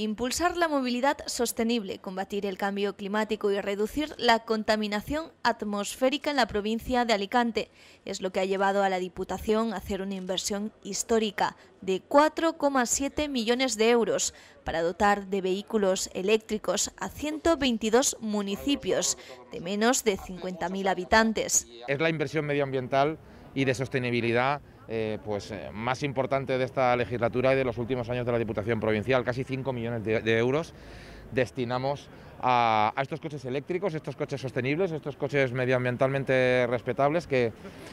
impulsar la movilidad sostenible, combatir el cambio climático y reducir la contaminación atmosférica en la provincia de Alicante. Es lo que ha llevado a la Diputación a hacer una inversión histórica de 4,7 millones de euros para dotar de vehículos eléctricos a 122 municipios de menos de 50.000 habitantes. Es la inversión medioambiental y de sostenibilidad eh, pues, eh, más importante de esta legislatura y de los últimos años de la Diputación Provincial, casi 5 millones de, euros destinamos a, estos coches eléctricos, estos coches sostenibles, estos coches medioambientalmente respetables, que,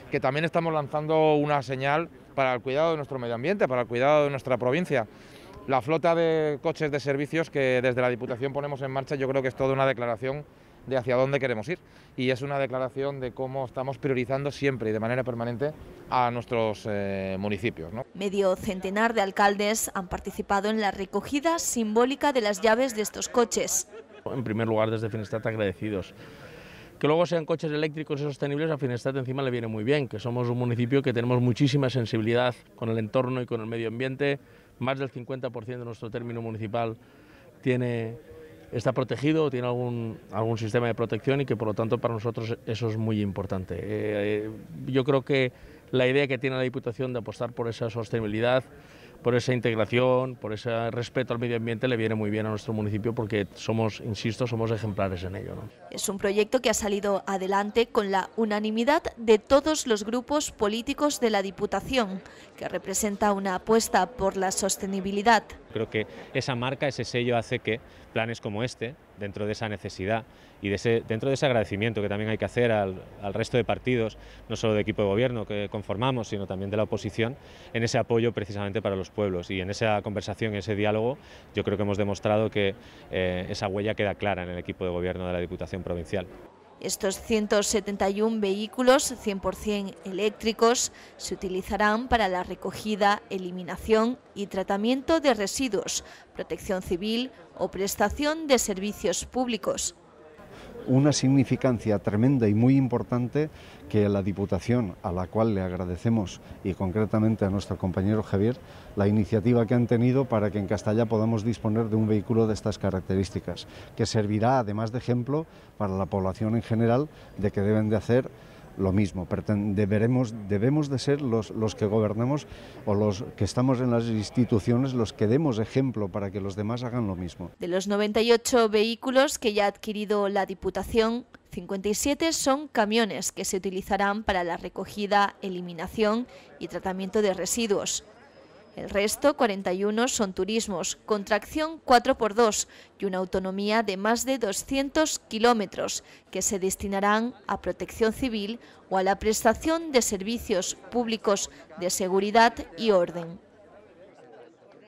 que, también estamos lanzando una señal para el cuidado de nuestro medio ambiente, para el cuidado de nuestra provincia. La flota de coches de servicios que desde la Diputación ponemos en marcha, yo creo que es toda una declaración de hacia dónde queremos ir. Y es una declaración de cómo estamos priorizando siempre y de manera permanente a nuestros eh, municipios. Medio centenar de alcaldes han participado en la recogida simbólica de las llaves de estos coches. En primer lugar, desde Finestrat agradecidos. Que luego sean coches eléctricos y sostenibles, a Finestrat encima le viene muy bien, que somos un municipio que tenemos muchísima sensibilidad con el entorno y con el medio ambiente. Más del 50% de nuestro término municipal tiene está protegido, tiene algún, sistema de protección y que por lo tanto para nosotros eso es muy importante. Eh, eh, yo creo que la idea que tiene la Diputación de apostar por esa sostenibilidad, por esa integración, por ese respeto al medio ambiente le viene muy bien a nuestro municipio porque somos, insisto, somos ejemplares en ello. Es un proyecto que ha salido adelante con la unanimidad de todos los grupos políticos de la Diputación, que representa una apuesta por la sostenibilidad creo que esa marca, ese sello hace que planes como este, dentro de esa necesidad y dentro de ese agradecimiento que también hay que hacer al, resto de partidos, no solo de equipo de gobierno que conformamos, sino también de la oposición, en ese apoyo precisamente para los pueblos. Y en esa conversación, en ese diálogo, yo creo que hemos demostrado que eh, esa huella queda clara en el equipo de gobierno de la Diputación Provincial. Estos 171 vehículos 100% eléctricos se utilizarán para la recogida, eliminación y tratamiento de residuos, protección civil o prestación de servicios públicos una significancia tremenda y muy importante que la Diputación, a la cual le agradecemos y concretamente a nuestro compañero Javier, la iniciativa que han tenido para que en Castalla podamos disponer de un vehículo de estas características, que servirá además de ejemplo para la población en general de que deben de hacer lo mismo. Deberemos, debemos de ser los, los que gobernamos o los que estamos en las instituciones los que demos ejemplo para que los demás hagan lo mismo. De los 98 vehículos que ya ha adquirido la Diputación, 57 son camiones que se utilizarán para la recogida, eliminación y tratamiento de residuos. El resto, 41, son turismos, con tracción 4x2 y una autonomía de más de 200 kilómetros, que se destinarán a protección civil o a la prestación de servicios públicos de seguridad y orden.